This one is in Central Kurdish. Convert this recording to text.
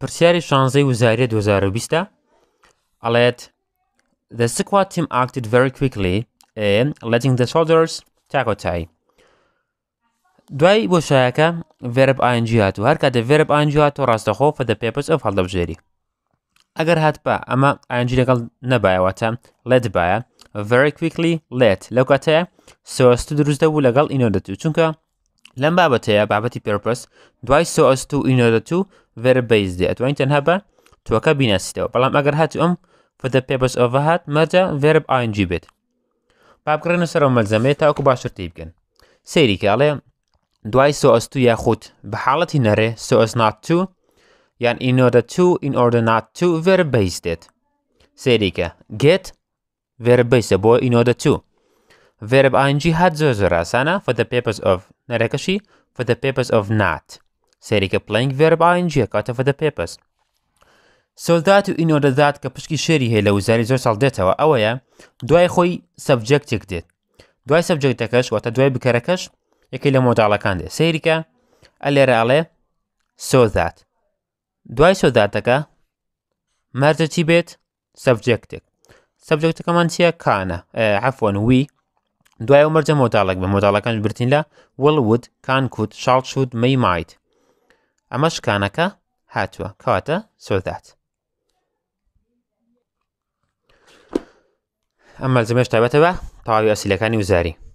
پرسیاری شانزی شانزەی وزاریە بیستا علیت The squad team acted very quickly and letting the soldiers tackle tie. دوای بۆشایەکە ڤێرب ئاینجی هاتو هر هەر کاتە ڤێرب ئاینجی هاتۆ ڕاستەخۆ فە دە پێپس اگر هات با اما ئەمە ئاینجی نبایا واتا لێت بایا very quickly لێت لەو کاتەیە سۆست دروز دو لگل اینو دتو چونکە Lamba batea babati purpose dwice so as to in order to verbeise de atwint en hebben to a cabina stoppelam agarhat om voor de purpose of a hat matter verb ingibit. Bab grenosaur omelzame to a kubasher teken. Sedica le eh, dwice so as to ya hot so as not to yan in order to in order not to verbeise it. Sedica get verbeise boy in order to verb ingi had zozerasana for the purpose of. نەرەکەشی for the papers of not سەریکە پلنگ verb ing کاتە for the papers سۆلدات و ئینۆدەدات کە پشکی شێری هەیە لە وزاری زۆر ساڵ دێتەوە ئەوەیە دوای خۆی سەبجەکتێک دێت دوای سەبجەکتەکەش واتە دوای بکەرەکەش یەکەی لە مۆداڵەکان دێت سەیریکە ئەلێرە ئەڵێ سۆزات دوای سۆداتەکە مەرجە چی بێت سەبجەکتێک سەبجەکتەکەمان چییە کانە عفۆن وی دوای و مەرجە مۆتاڵک بە مۆتاڵەکان برتین لە وڵوت کانکوت شڵ شوود مەی مایت ئەمە شکانەکە هاتووە کەواتە سۆدات ئەمە زمێش تابەتەوە تەواوی ئەسیلەکانی وزاری